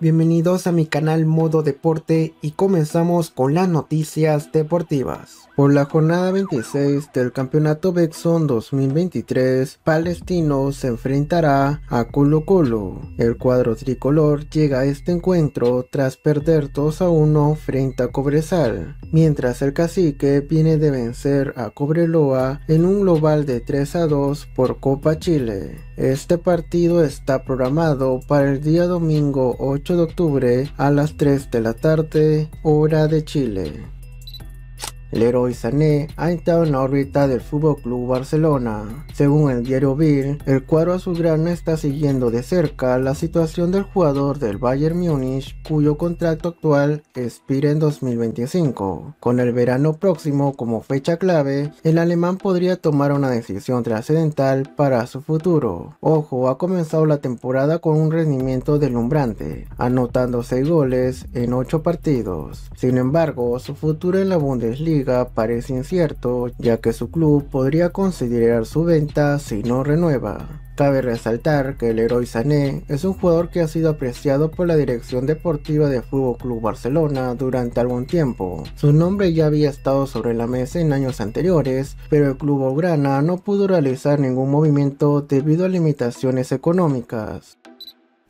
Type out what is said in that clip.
Bienvenidos a mi canal Modo Deporte y comenzamos con las noticias deportivas. Por la jornada 26 del campeonato Bexon 2023, Palestino se enfrentará a Colo Colo. El cuadro tricolor llega a este encuentro tras perder 2 a 1 frente a Cobresal, mientras el cacique viene de vencer a Cobreloa en un global de 3 a 2 por Copa Chile. Este partido está programado para el día domingo 8 8 de octubre a las 3 de la tarde, hora de Chile. Leroy Sané ha entrado en la órbita del FC Barcelona. Según el diario Bill, el cuadro azulgrana está siguiendo de cerca la situación del jugador del Bayern Múnich, cuyo contrato actual expira en 2025. Con el verano próximo como fecha clave, el alemán podría tomar una decisión trascendental para su futuro. Ojo, ha comenzado la temporada con un rendimiento deslumbrante, anotando 6 goles en 8 partidos. Sin embargo, su futuro en la Bundesliga parece incierto, ya que su club podría considerar su venta si no renueva. Cabe resaltar que el héroe Sané es un jugador que ha sido apreciado por la dirección deportiva de Fútbol Club Barcelona durante algún tiempo. Su nombre ya había estado sobre la mesa en años anteriores, pero el club Blaugrana no pudo realizar ningún movimiento debido a limitaciones económicas.